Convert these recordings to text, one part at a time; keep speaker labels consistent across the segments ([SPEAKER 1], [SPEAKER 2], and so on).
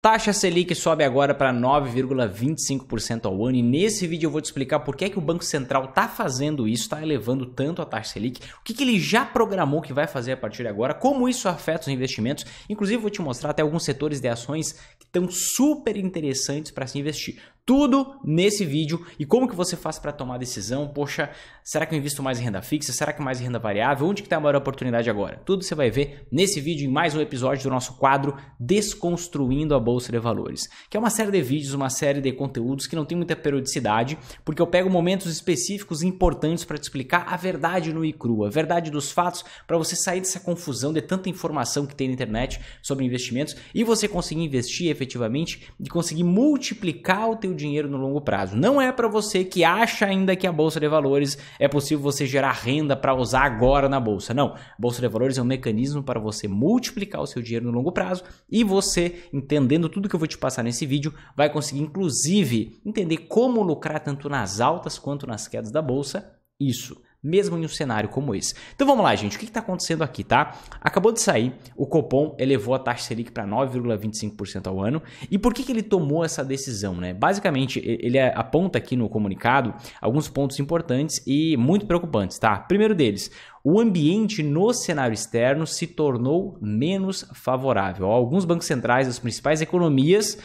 [SPEAKER 1] Taxa Selic sobe agora para 9,25% ao ano e nesse vídeo eu vou te explicar por que, é que o Banco Central está fazendo isso, está elevando tanto a taxa Selic, o que, que ele já programou que vai fazer a partir de agora, como isso afeta os investimentos. Inclusive vou te mostrar até alguns setores de ações que estão super interessantes para se investir tudo nesse vídeo e como que você faz para tomar decisão. Poxa, será que eu invisto mais em renda fixa? Será que mais em renda variável? Onde que está a maior oportunidade agora? Tudo você vai ver nesse vídeo em mais um episódio do nosso quadro Desconstruindo a Bolsa de Valores, que é uma série de vídeos, uma série de conteúdos que não tem muita periodicidade, porque eu pego momentos específicos importantes para te explicar a verdade no e crua, a verdade dos fatos, para você sair dessa confusão de tanta informação que tem na internet sobre investimentos e você conseguir investir efetivamente e conseguir multiplicar o teu dinheiro no longo prazo. Não é para você que acha ainda que a bolsa de valores é possível você gerar renda para usar agora na bolsa. Não, a bolsa de valores é um mecanismo para você multiplicar o seu dinheiro no longo prazo e você, entendendo tudo que eu vou te passar nesse vídeo, vai conseguir inclusive entender como lucrar tanto nas altas quanto nas quedas da bolsa. Isso mesmo em um cenário como esse. Então vamos lá, gente, o que está acontecendo aqui, tá? Acabou de sair, o Copom elevou a taxa Selic para 9,25% ao ano. E por que, que ele tomou essa decisão, né? Basicamente, ele aponta aqui no comunicado alguns pontos importantes e muito preocupantes, tá? Primeiro deles, o ambiente no cenário externo se tornou menos favorável. Alguns bancos centrais das principais economias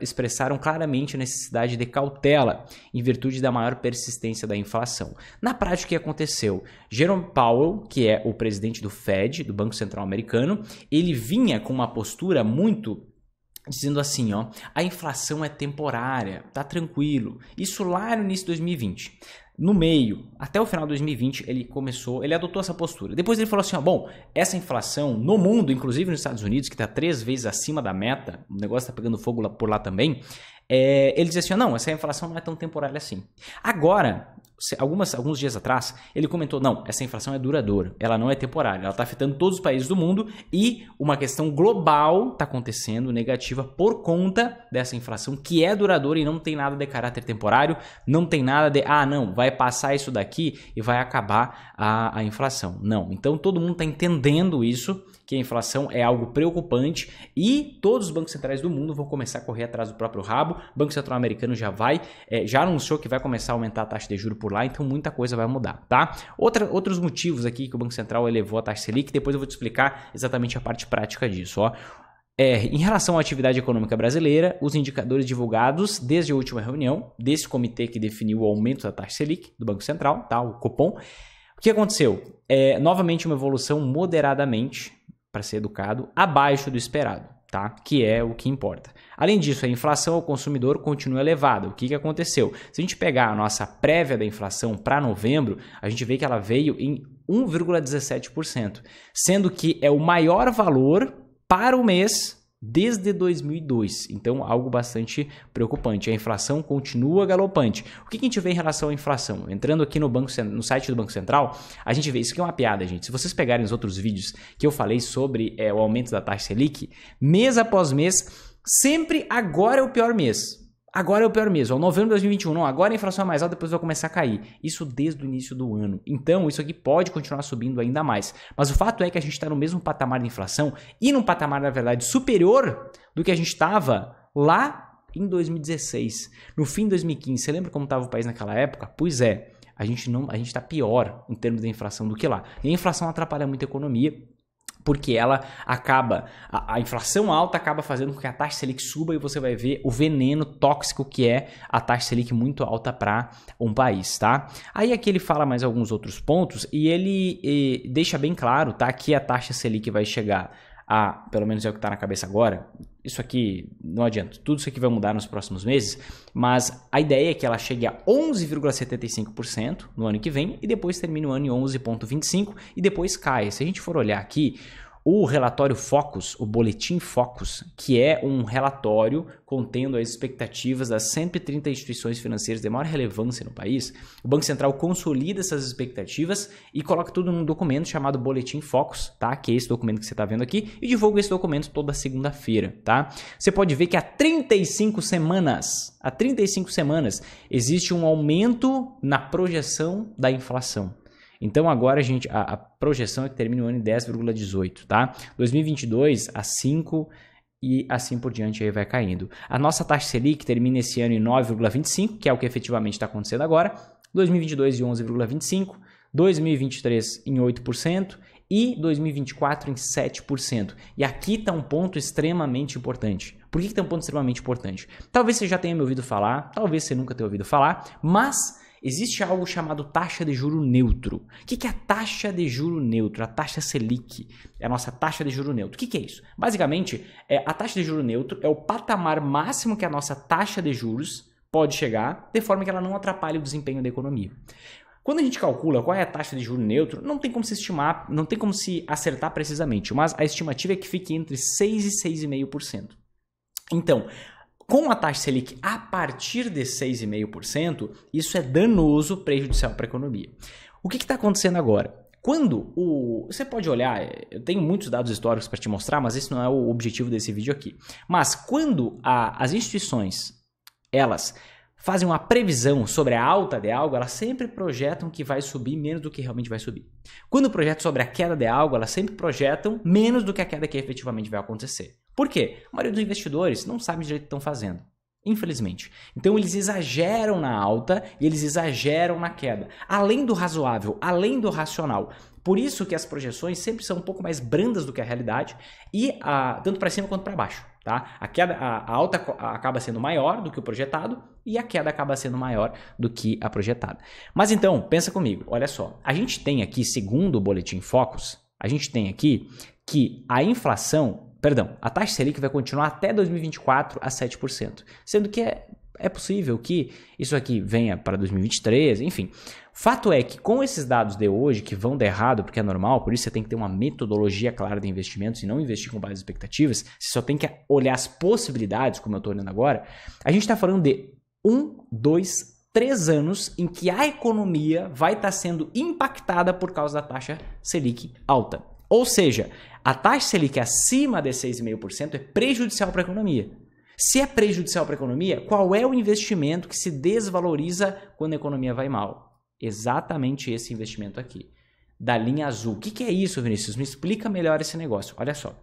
[SPEAKER 1] expressaram claramente a necessidade de cautela em virtude da maior persistência da inflação. Na prática, o que aconteceu? Jerome Powell, que é o presidente do Fed, do Banco Central Americano, ele vinha com uma postura muito dizendo assim, ó, a inflação é temporária, tá tranquilo. Isso lá no início de 2020 no meio, até o final de 2020, ele começou, ele adotou essa postura. Depois ele falou assim: ó, bom, essa inflação no mundo, inclusive nos Estados Unidos, que está três vezes acima da meta, o negócio está pegando fogo lá, por lá também. É, ele dizia assim: não, essa inflação não é tão temporária assim. Agora, algumas, alguns dias atrás, ele comentou: não, essa inflação é duradoura, ela não é temporária, ela está afetando todos os países do mundo e uma questão global está acontecendo negativa por conta dessa inflação que é duradoura e não tem nada de caráter temporário, não tem nada de, ah, não, vai passar isso daqui e vai acabar a, a inflação. Não, então todo mundo está entendendo isso que a inflação é algo preocupante e todos os bancos centrais do mundo vão começar a correr atrás do próprio rabo. O Banco Central Americano já vai, é, já anunciou que vai começar a aumentar a taxa de juro por lá, então muita coisa vai mudar, tá? Outra, outros motivos aqui que o Banco Central elevou a taxa Selic, depois eu vou te explicar exatamente a parte prática disso, ó. É, em relação à atividade econômica brasileira, os indicadores divulgados desde a última reunião desse comitê que definiu o aumento da taxa Selic do Banco Central, tá, o Copom, o que aconteceu? É, novamente uma evolução moderadamente para ser educado, abaixo do esperado, tá? Que é o que importa. Além disso, a inflação ao consumidor continua elevada. O que, que aconteceu? Se a gente pegar a nossa prévia da inflação para novembro, a gente vê que ela veio em 1,17%, sendo que é o maior valor para o mês desde 2002. Então, algo bastante preocupante. A inflação continua galopante. O que a gente vê em relação à inflação? Entrando aqui no, banco, no site do Banco Central, a gente vê isso aqui é uma piada, gente. Se vocês pegarem os outros vídeos que eu falei sobre é, o aumento da taxa Selic, mês após mês, sempre agora é o pior mês. Agora é pior permiso, ao é novembro de 2021, não, agora a inflação é mais alta, depois vai começar a cair. Isso desde o início do ano. Então, isso aqui pode continuar subindo ainda mais. Mas o fato é que a gente está no mesmo patamar de inflação e num patamar, na verdade, superior do que a gente estava lá em 2016. No fim de 2015, você lembra como estava o país naquela época? Pois é, a gente não, a gente está pior em termos de inflação do que lá. E a inflação atrapalha muito a economia porque ela acaba, a, a, inflação alta acaba fazendo com que a taxa Selic suba e você vai ver o veneno tóxico que é a taxa Selic muito alta para um país, tá? Aí aqui ele fala mais alguns outros pontos e ele e deixa bem claro, tá? Que a taxa Selic vai chegar a, pelo menos é o que está na cabeça agora, isso aqui não adianta, tudo isso aqui vai mudar nos próximos meses, mas a ideia é que ela chegue a 11,75% no ano que vem e depois termine o ano em 11,25% e depois caia. Se a gente for olhar aqui, o relatório Focus, o boletim Focus, que é um relatório contendo as expectativas das 130 instituições financeiras de maior relevância no país, o Banco Central consolida essas expectativas e coloca tudo num documento chamado Boletim Focus, tá? Que é esse documento que você está vendo aqui, e divulga esse documento toda segunda-feira, tá? Você pode ver que há 35 semanas, há 35 semanas, existe um aumento na projeção da inflação. Então agora a gente a, a projeção é que termine o ano em 10,18, tá? 2022 a 5 e assim por diante aí vai caindo. A nossa taxa Selic termina esse ano em 9,25, que é o que efetivamente está acontecendo agora. 2022 em 11,25, 2023 em 8% e 2024 em 7%. E aqui está um ponto extremamente importante. Por que está um ponto extremamente importante? Talvez você já tenha me ouvido falar, talvez você nunca tenha ouvido falar, mas existe algo chamado taxa de juro neutro. O que é a taxa de juro neutro? A taxa Selic é a nossa taxa de juro neutro. O que é isso? Basicamente, é, a taxa de juro neutro é o patamar máximo que a nossa taxa de juros pode chegar, de forma que ela não atrapalhe o desempenho da economia. Quando a gente calcula qual é a taxa de juro neutro, não tem como se estimar, não tem como se acertar precisamente, mas a estimativa é que fique entre 6 e 6,5%. Então, com a taxa Selic a partir de 6,5%, isso é danoso, prejudicial para a economia. O que está acontecendo agora? Quando o. Você pode olhar, eu tenho muitos dados históricos para te mostrar, mas esse não é o objetivo desse vídeo aqui. Mas quando a, as instituições elas fazem uma previsão sobre a alta de algo, elas sempre projetam que vai subir menos do que realmente vai subir. Quando projetam sobre a queda de algo, elas sempre projetam menos do que a queda que efetivamente vai acontecer. Por quê? A maioria dos investidores não sabe direito o que estão fazendo. Infelizmente. Então eles exageram na alta e eles exageram na queda. Além do razoável, além do racional. Por isso que as projeções sempre são um pouco mais brandas do que a realidade e a, ah, tanto para cima quanto para baixo, tá? A queda, a, a alta acaba sendo maior do que o projetado e a queda acaba sendo maior do que a projetada. Mas então pensa comigo, olha só, a gente tem aqui, segundo o boletim Focus, a gente tem aqui que a inflação Perdão, a taxa Selic vai continuar até 2024 a 7%, sendo que é, é possível que isso aqui venha para 2023, enfim. Fato é que com esses dados de hoje que vão dar errado, porque é normal, por isso você tem que ter uma metodologia clara de investimentos e não investir com base expectativas, você só tem que olhar as possibilidades, como eu estou olhando agora, a gente está falando de um, dois, três anos em que a economia vai estar tá sendo impactada por causa da taxa Selic alta. Ou seja, a taxa Selic acima de 6,5% é prejudicial para a economia. Se é prejudicial para a economia, qual é o investimento que se desvaloriza quando a economia vai mal? Exatamente esse investimento aqui, da linha azul. O que, que é isso, Vinícius? Me explica melhor esse negócio. Olha só.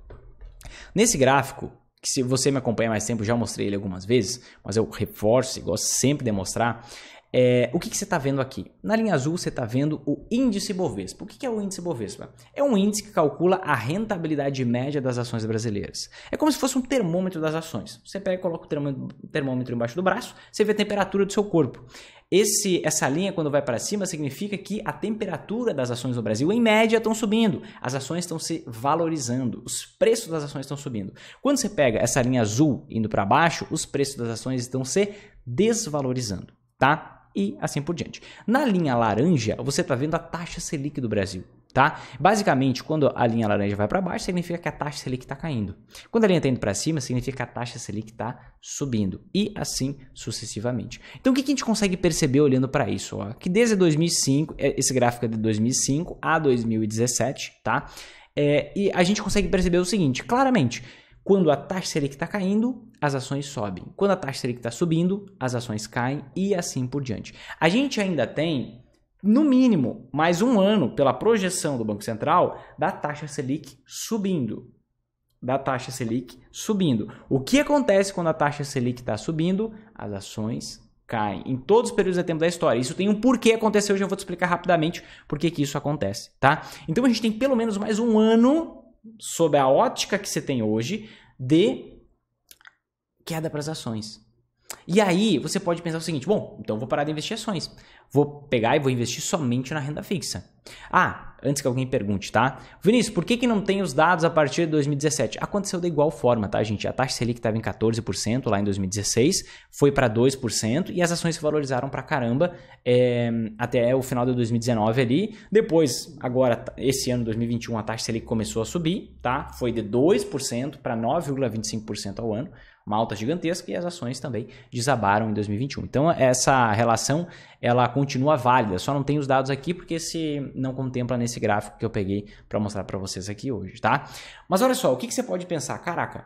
[SPEAKER 1] Nesse gráfico, que se você me acompanha mais tempo, já mostrei ele algumas vezes, mas eu reforço e gosto sempre de mostrar, é, o que, que você está vendo aqui? Na linha azul você está vendo o índice Bovespa. O que, que é o índice Bovespa? É um índice que calcula a rentabilidade média das ações brasileiras. É como se fosse um termômetro das ações. Você pega e coloca o termômetro embaixo do braço, você vê a temperatura do seu corpo. Esse, essa linha, quando vai para cima, significa que a temperatura das ações no Brasil, em média, estão subindo. As ações estão se valorizando. Os preços das ações estão subindo. Quando você pega essa linha azul indo para baixo, os preços das ações estão se desvalorizando, tá? e assim por diante. Na linha laranja, você está vendo a taxa Selic do Brasil. Tá? Basicamente, quando a linha laranja vai para baixo, significa que a taxa Selic está caindo. Quando a linha está indo para cima, significa que a taxa Selic está subindo. E assim sucessivamente. Então, o que, que a gente consegue perceber olhando para isso? Ó? Que desde 2005, é, esse gráfico é de 2005 a 2017, tá? É, e a gente consegue perceber o seguinte, claramente, quando a taxa Selic está caindo, as ações sobem. Quando a taxa Selic está subindo, as ações caem e assim por diante. A gente ainda tem, no mínimo, mais um ano pela projeção do Banco Central da taxa Selic subindo. Da taxa Selic subindo. O que acontece quando a taxa Selic está subindo? As ações caem em todos os períodos de tempo da história. Isso tem um porquê aconteceu, eu já vou te explicar rapidamente por que isso acontece, tá? Então a gente tem pelo menos mais um ano sob a ótica que você tem hoje de queda para as ações. E aí você pode pensar o seguinte: bom, então vou parar de investir ações. Vou pegar e vou investir somente na renda fixa. Ah, antes que alguém pergunte, tá? Vinícius, por que, que não tem os dados a partir de 2017? Aconteceu da igual forma, tá, gente? A taxa Selic estava em 14% lá em 2016, foi para 2% e as ações se valorizaram para caramba é, até o final de 2019 ali. Depois, agora, esse ano 2021, a taxa Selic começou a subir, tá? Foi de 2% para 9,25% ao ano uma alta gigantesca e as ações também desabaram em 2021. Então essa relação ela continua válida, só não tem os dados aqui porque se não contempla nesse gráfico que eu peguei para mostrar para vocês aqui hoje, tá? Mas olha só, o que, que você pode pensar? Caraca,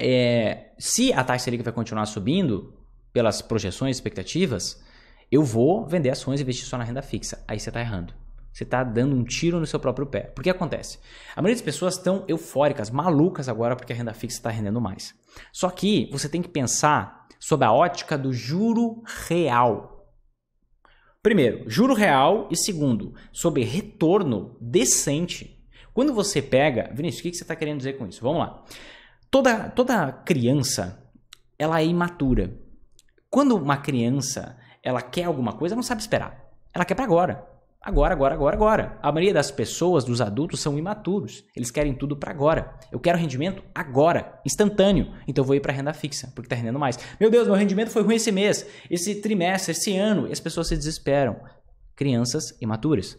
[SPEAKER 1] é, se a taxa Selic vai continuar subindo pelas projeções, expectativas, eu vou vender ações e investir só na renda fixa. Aí você está errando. Você está dando um tiro no seu próprio pé. Porque acontece? A maioria das pessoas estão eufóricas, malucas agora porque a renda fixa está rendendo mais. Só que você tem que pensar sob a ótica do juro real. Primeiro, juro real e segundo, sobre retorno decente. Quando você pega. Vinícius, o que você está querendo dizer com isso? Vamos lá. Toda, toda criança ela é imatura. Quando uma criança ela quer alguma coisa, ela não sabe esperar. Ela quer para agora. Agora, agora, agora, agora. A maioria das pessoas, dos adultos, são imaturos. Eles querem tudo para agora. Eu quero rendimento agora, instantâneo. Então eu vou ir para renda fixa, porque tá rendendo mais. Meu Deus, meu rendimento foi ruim esse mês, esse trimestre, esse ano. E as pessoas se desesperam. Crianças imaturas.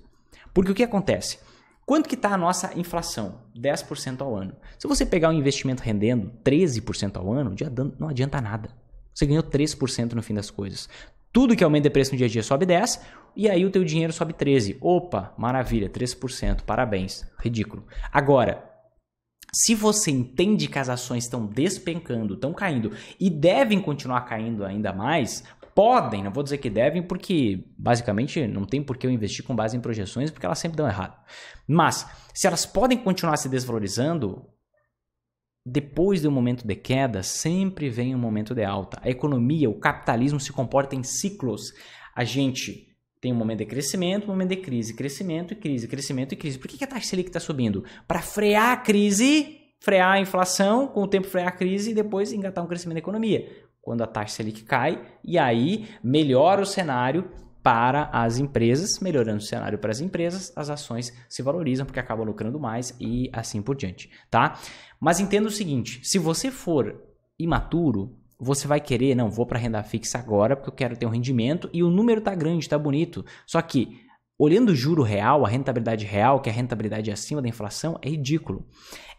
[SPEAKER 1] Porque o que acontece? Quanto que está a nossa inflação? 10% ao ano. Se você pegar um investimento rendendo 13% ao ano, não adianta nada. Você ganhou 3% no fim das coisas. Tudo que aumenta de preço no dia a dia sobe 10, e aí o teu dinheiro sobe 13. Opa, maravilha, 13%, parabéns. Ridículo. Agora, se você entende que as ações estão despencando, estão caindo e devem continuar caindo ainda mais, podem, não vou dizer que devem, porque basicamente não tem por que eu investir com base em projeções, porque elas sempre dão errado. Mas se elas podem continuar se desvalorizando, depois do momento de queda, sempre vem um momento de alta. A economia, o capitalismo se comporta em ciclos. A gente tem um momento de crescimento, um momento de crise, crescimento e crise, crescimento e crise. Por que a taxa Selic está subindo? Para frear a crise, frear a inflação, com o tempo frear a crise e depois engatar um crescimento da economia. Quando a taxa Selic cai, e aí melhora o cenário para as empresas, melhorando o cenário para as empresas, as ações se valorizam porque acabam lucrando mais e assim por diante, tá? Mas entenda o seguinte: se você for imaturo, você vai querer, não, vou para renda fixa agora porque eu quero ter um rendimento e o número tá grande, tá bonito. Só que olhando o juro real, a rentabilidade real, que é a rentabilidade é acima da inflação, é ridículo.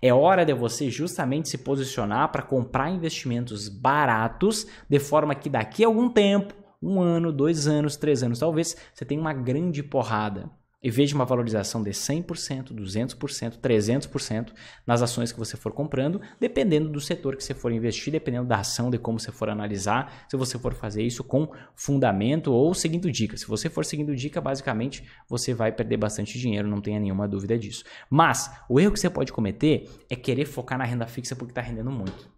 [SPEAKER 1] É hora de você justamente se posicionar para comprar investimentos baratos, de forma que daqui a algum tempo, um ano, dois anos, três anos, talvez, você tenha uma grande porrada e veja uma valorização de 100%, 200%, 300% nas ações que você for comprando, dependendo do setor que você for investir, dependendo da ação, de como você for analisar, se você for fazer isso com fundamento ou seguindo dica. Se você for seguindo dica, basicamente você vai perder bastante dinheiro, não tenha nenhuma dúvida disso. Mas o erro que você pode cometer é querer focar na renda fixa porque está rendendo muito.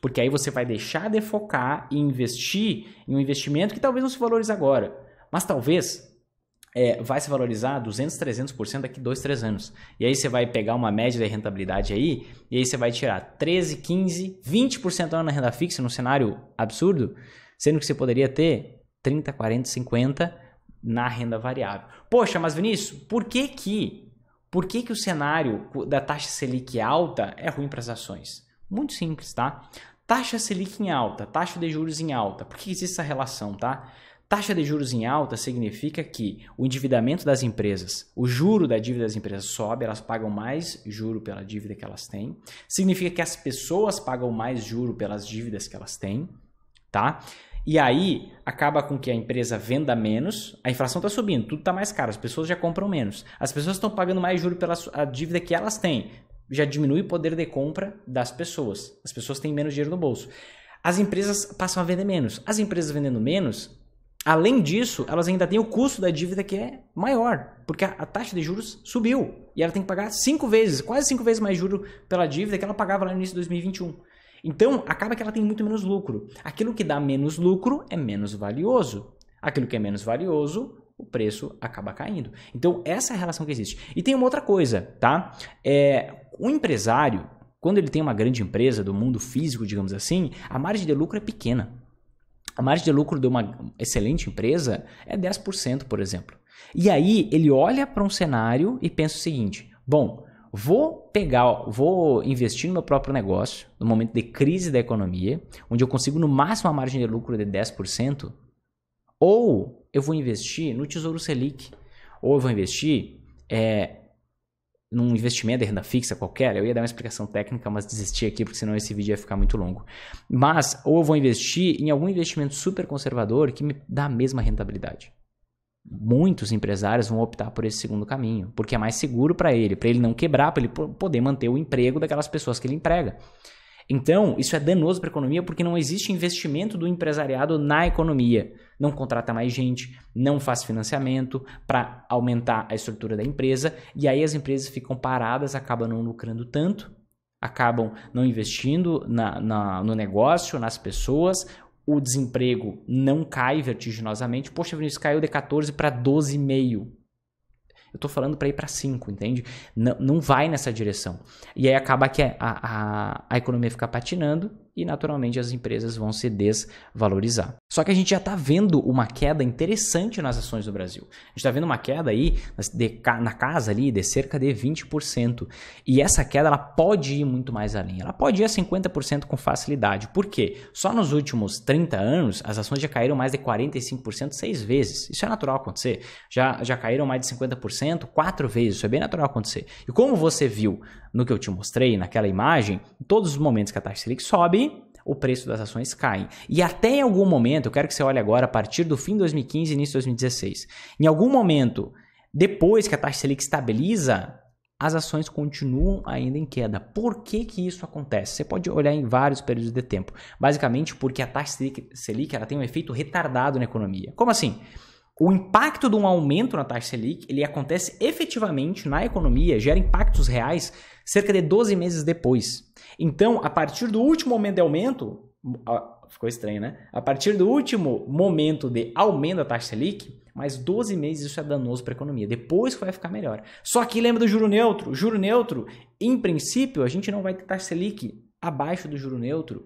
[SPEAKER 1] Porque aí você vai deixar de focar e investir em um investimento que talvez não se valorize agora, mas talvez é, vai se valorizar 200, 300% daqui 2, 3 anos. E aí você vai pegar uma média de rentabilidade aí, e aí você vai tirar 13, 15, 20% ao ano na renda fixa, num cenário absurdo, sendo que você poderia ter 30, 40, 50 na renda variável. Poxa, mas Vinícius, por que que, por que, que o cenário da taxa Selic alta é ruim para as ações? Muito simples, tá? Taxa Selic em alta, taxa de juros em alta. Por que existe essa relação, tá? taxa de juros em alta significa que o endividamento das empresas, o juro da dívida das empresas sobe, elas pagam mais juro pela dívida que elas têm. Significa que as pessoas pagam mais juro pelas dívidas que elas têm, tá? E aí acaba com que a empresa venda menos, a inflação está subindo, tudo está mais caro, as pessoas já compram menos. As pessoas estão pagando mais juro pela dívida que elas têm. Já diminui o poder de compra das pessoas. As pessoas têm menos dinheiro no bolso. As empresas passam a vender menos. As empresas vendendo menos, Além disso, elas ainda têm o custo da dívida que é maior, porque a, taxa de juros subiu e ela tem que pagar cinco vezes, quase cinco vezes mais juro pela dívida que ela pagava lá no início de 2021. Então, acaba que ela tem muito menos lucro. Aquilo que dá menos lucro é menos valioso. Aquilo que é menos valioso, o preço acaba caindo. Então, essa é a relação que existe. E tem uma outra coisa, tá? É, o empresário, quando ele tem uma grande empresa do mundo físico, digamos assim, a margem de lucro é pequena a margem de lucro de uma excelente empresa é 10%, por exemplo. E aí ele olha para um cenário e pensa o seguinte: bom, vou pegar, vou investir no meu próprio negócio no momento de crise da economia, onde eu consigo no máximo uma margem de lucro de 10%, ou eu vou investir no Tesouro Selic, ou eu vou investir é, num investimento de renda fixa qualquer, eu ia dar uma explicação técnica, mas desisti aqui porque senão esse vídeo ia ficar muito longo. Mas ou eu vou investir em algum investimento super conservador que me dá a mesma rentabilidade. Muitos empresários vão optar por esse segundo caminho, porque é mais seguro para ele, para ele não quebrar, para ele poder manter o emprego daquelas pessoas que ele emprega. Então, isso é danoso para a economia porque não existe investimento do empresariado na economia. Não contrata mais gente, não faz financiamento para aumentar a estrutura da empresa, e aí as empresas ficam paradas, acabam não lucrando tanto, acabam não investindo na, na, no negócio, nas pessoas, o desemprego não cai vertiginosamente. Poxa, Vinícius, caiu de 14 para 12,5. Eu tô falando para ir para 5, entende? Não, não vai nessa direção. E aí acaba que a, a, a economia fica patinando e naturalmente as empresas vão se desvalorizar. Só que a gente já está vendo uma queda interessante nas ações do Brasil. A gente está vendo uma queda aí na casa ali de cerca de 20%. E essa queda ela pode ir muito mais além. Ela pode ir a 50% com facilidade. Por quê? Só nos últimos 30 anos as ações já caíram mais de 45% seis vezes. Isso é natural acontecer. Já, já caíram mais de 50% quatro vezes. Isso é bem natural acontecer. E como você viu no que eu te mostrei, naquela imagem, em todos os momentos que a taxa Selic sobe, o preço das ações cai. E até em algum momento, eu quero que você olhe agora, a partir do fim de 2015 e início de 2016, em algum momento, depois que a taxa Selic estabiliza, as ações continuam ainda em queda. Por que, que isso acontece? Você pode olhar em vários períodos de tempo. Basicamente porque a taxa Selic, Selic ela tem um efeito retardado na economia. Como assim? o impacto de um aumento na taxa Selic, ele acontece efetivamente na economia, gera impactos reais cerca de 12 meses depois. Então, a partir do último momento de aumento, ficou estranho, né? A partir do último momento de aumento da taxa Selic, mais 12 meses isso é danoso para a economia. Depois vai ficar melhor. Só que lembra do juro neutro? Juro neutro, em princípio, a gente não vai ter taxa Selic abaixo do juro neutro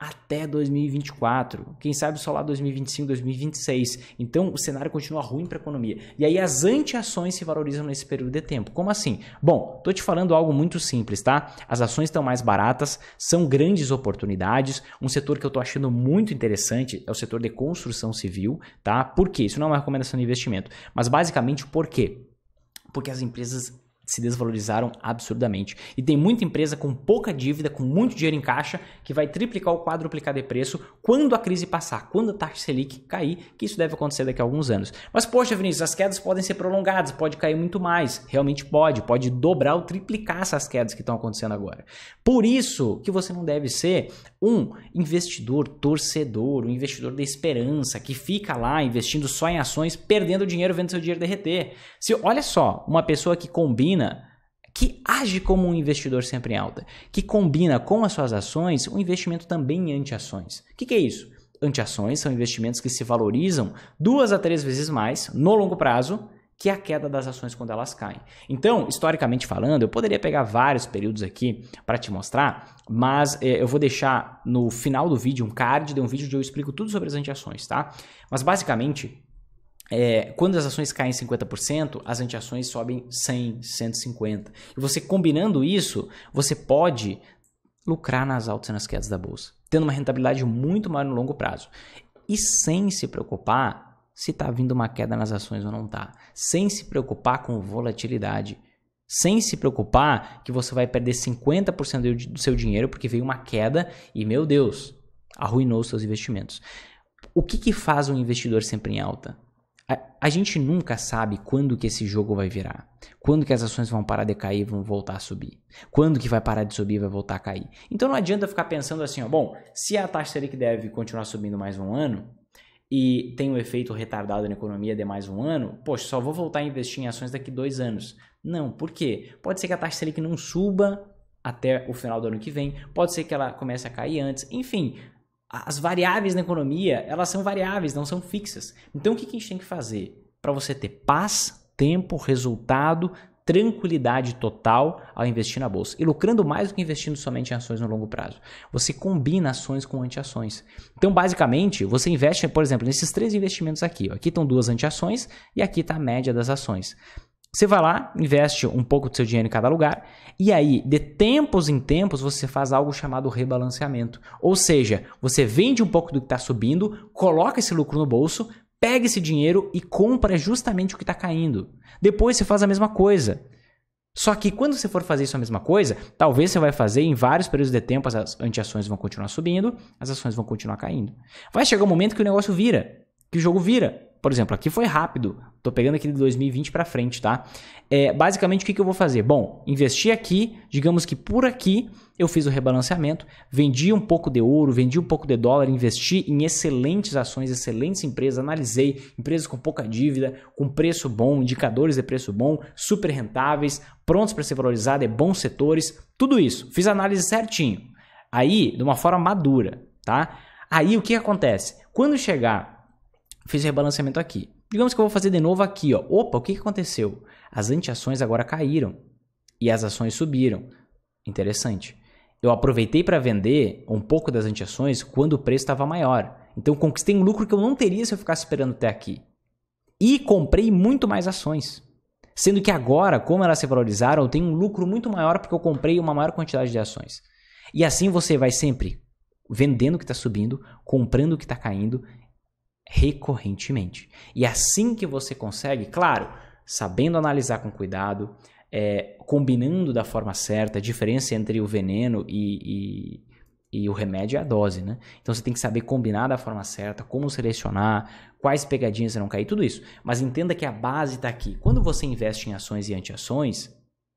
[SPEAKER 1] até 2024. Quem sabe só lá 2025, 2026. Então o cenário continua ruim para a economia. E aí as anti ações se valorizam nesse período de tempo. Como assim? Bom, tô te falando algo muito simples, tá? As ações estão mais baratas, são grandes oportunidades. Um setor que eu tô achando muito interessante é o setor de construção civil, tá? Por quê? Isso não é uma recomendação de investimento, mas basicamente por quê? Porque as empresas se desvalorizaram absurdamente. E tem muita empresa com pouca dívida, com muito dinheiro em caixa, que vai triplicar ou quadruplicar de preço quando a crise passar, quando a taxa Selic cair, que isso deve acontecer daqui a alguns anos. Mas, poxa, Vinícius, as quedas podem ser prolongadas, pode cair muito mais. Realmente pode, pode dobrar ou triplicar essas quedas que estão acontecendo agora. Por isso que você não deve ser um investidor torcedor, um investidor da esperança, que fica lá investindo só em ações, perdendo dinheiro, vendo seu dinheiro derreter. Se, olha só, uma pessoa que combina que age como um investidor sempre em alta, que combina com as suas ações um investimento também em antiações. O que, que é isso? Antiações são investimentos que se valorizam duas a três vezes mais no longo prazo que a queda das ações quando elas caem. Então, historicamente falando, eu poderia pegar vários períodos aqui para te mostrar, mas eh, eu vou deixar no final do vídeo um card de um vídeo onde eu explico tudo sobre as antiações, tá? Mas basicamente, é, quando as ações caem 50%, as antiações sobem 100, 150. E você combinando isso, você pode lucrar nas altas e nas quedas da bolsa, tendo uma rentabilidade muito maior no longo prazo. E sem se preocupar se está vindo uma queda nas ações ou não está, sem se preocupar com volatilidade, sem se preocupar que você vai perder 50% do seu dinheiro porque veio uma queda e, meu Deus, arruinou os seus investimentos. O que, que faz um investidor sempre em alta? a gente nunca sabe quando que esse jogo vai virar. Quando que as ações vão parar de cair, vão voltar a subir. Quando que vai parar de subir, vai voltar a cair. Então não adianta ficar pensando assim, ó, bom, se a taxa Selic deve continuar subindo mais um ano, e tem um efeito retardado na economia de mais um ano, poxa, só vou voltar a investir em ações daqui dois anos. Não, por quê? Pode ser que a taxa Selic não suba até o final do ano que vem, pode ser que ela comece a cair antes, enfim, as variáveis na economia, elas são variáveis, não são fixas. Então o que, que a gente tem que fazer? Para você ter paz, tempo, resultado, tranquilidade total ao investir na bolsa e lucrando mais do que investindo somente em ações no longo prazo. Você combina ações com antiações. Então, basicamente, você investe, por exemplo, nesses três investimentos aqui. Aqui estão duas antiações e aqui está a média das ações. Você vai lá, investe um pouco do seu dinheiro em cada lugar, e aí, de tempos em tempos, você faz algo chamado rebalanceamento. Ou seja, você vende um pouco do que está subindo, coloca esse lucro no bolso, pega esse dinheiro e compra justamente o que está caindo. Depois você faz a mesma coisa. Só que quando você for fazer isso a mesma coisa, talvez você vai fazer em vários períodos de tempo, as ações vão continuar subindo, as ações vão continuar caindo. Vai chegar um momento que o negócio vira, que o jogo vira por exemplo, aqui foi rápido. Tô pegando aqui de 2020 para frente, tá? É, basicamente, o que, que eu vou fazer? Bom, investi aqui, digamos que por aqui eu fiz o rebalanceamento, vendi um pouco de ouro, vendi um pouco de dólar, investi em excelentes ações, excelentes empresas, analisei empresas com pouca dívida, com preço bom, indicadores de preço bom, super rentáveis, prontos para ser valorizado, é bons setores, tudo isso. Fiz a análise certinho. Aí, de uma forma madura, tá? Aí o que acontece? Quando chegar Fiz o rebalanceamento aqui. Digamos que eu vou fazer de novo aqui, ó. Opa, o que, aconteceu? As antiações agora caíram e as ações subiram. Interessante. Eu aproveitei para vender um pouco das antiações quando o preço estava maior. Então conquistei um lucro que eu não teria se eu ficasse esperando até aqui. E comprei muito mais ações. Sendo que agora, como elas se valorizaram, eu tenho um lucro muito maior porque eu comprei uma maior quantidade de ações. E assim você vai sempre vendendo o que está subindo, comprando o que está caindo recorrentemente. E assim que você consegue, claro, sabendo analisar com cuidado, é, combinando da forma certa a diferença entre o veneno e, e, e o remédio é a dose, né? Então você tem que saber combinar da forma certa, como selecionar, quais pegadinhas você não cair, tudo isso. Mas entenda que a base está aqui. Quando você investe em ações e antiações,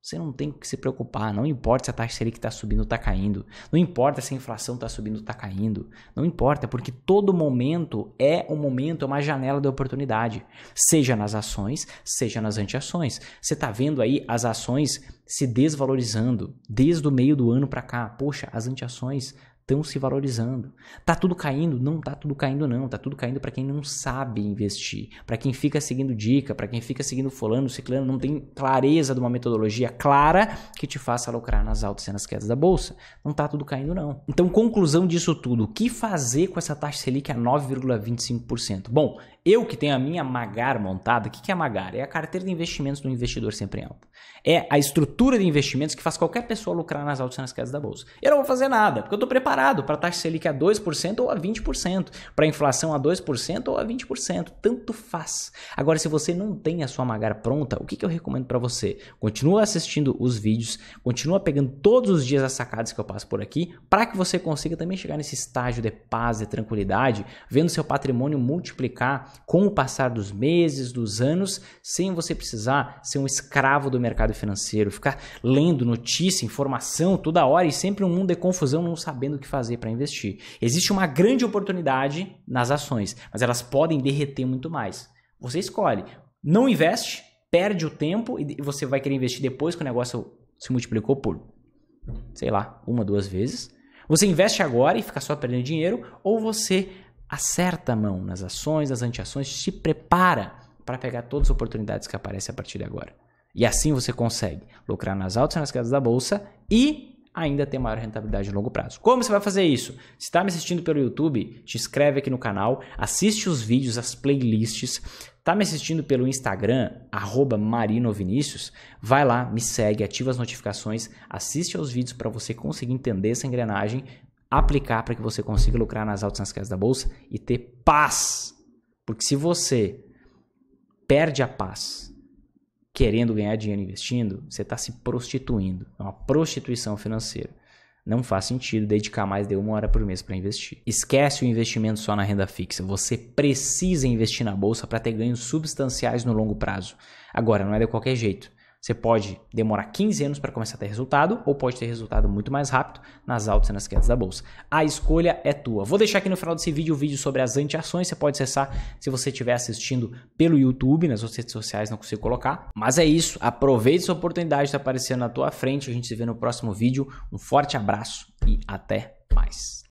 [SPEAKER 1] você não tem que se preocupar, não importa se a taxa Selic está subindo ou está caindo, não importa se a inflação está subindo ou está caindo, não importa, porque todo momento é um momento, é uma janela de oportunidade, seja nas ações, seja nas antiações. Você está vendo aí as ações se desvalorizando desde o meio do ano para cá. Poxa, as antiações estão se valorizando. Tá tudo caindo? Não tá tudo caindo não, tá tudo caindo para quem não sabe investir, para quem fica seguindo dica, para quem fica seguindo fulano, ciclano, não tem clareza de uma metodologia clara que te faça lucrar nas altas e nas quedas da bolsa. Não tá tudo caindo não. Então, conclusão disso tudo, o que fazer com essa taxa Selic a 9,25%? Bom, eu que tenho a minha Magar montada, o que, que é Magar? É a carteira de investimentos do investidor sempre alto. alta. É a estrutura de investimentos que faz qualquer pessoa lucrar nas altas e nas quedas da bolsa. Eu não vou fazer nada, porque eu tô preparado para a taxa Selic a 2% ou a 20%, para a inflação a 2% ou a 20%, tanto faz. Agora, se você não tem a sua magar pronta, o que, que eu recomendo para você? Continua assistindo os vídeos, continua pegando todos os dias as sacadas que eu passo por aqui, para que você consiga também chegar nesse estágio de paz e tranquilidade, vendo seu patrimônio multiplicar com o passar dos meses, dos anos, sem você precisar ser um escravo do mercado financeiro, ficar lendo notícia, informação toda hora e sempre um mundo de confusão, não sabendo que fazer para investir. Existe uma grande oportunidade nas ações, mas elas podem derreter muito mais. Você escolhe, não investe, perde o tempo e você vai querer investir depois que o negócio se multiplicou por, sei lá, uma, duas vezes. Você investe agora e fica só perdendo dinheiro, ou você acerta a mão nas ações, nas antiações, se prepara para pegar todas as oportunidades que aparecem a partir de agora. E assim você consegue lucrar nas altas e nas quedas da bolsa e ainda ter maior rentabilidade a longo prazo. Como você vai fazer isso? Se está me assistindo pelo YouTube, te inscreve aqui no canal, assiste os vídeos, as playlists. Tá me assistindo pelo Instagram, arroba marinovinicius? Vai lá, me segue, ativa as notificações, assiste aos vídeos para você conseguir entender essa engrenagem, aplicar para que você consiga lucrar nas altas nas quedas da bolsa e ter paz. Porque se você perde a paz, querendo ganhar dinheiro investindo, você está se prostituindo. É uma prostituição financeira. Não faz sentido dedicar mais de uma hora por mês para investir. Esquece o investimento só na renda fixa. Você precisa investir na bolsa para ter ganhos substanciais no longo prazo. Agora, não é de qualquer jeito. Você pode demorar 15 anos para começar a ter resultado ou pode ter resultado muito mais rápido nas altas e nas quedas da bolsa. A escolha é tua. Vou deixar aqui no final desse vídeo o vídeo sobre as antiações. Você pode acessar se você estiver assistindo pelo YouTube, nas outras redes sociais não consigo colocar. Mas é isso. Aproveite essa oportunidade está aparecendo na tua frente. A gente se vê no próximo vídeo. Um forte abraço e até mais.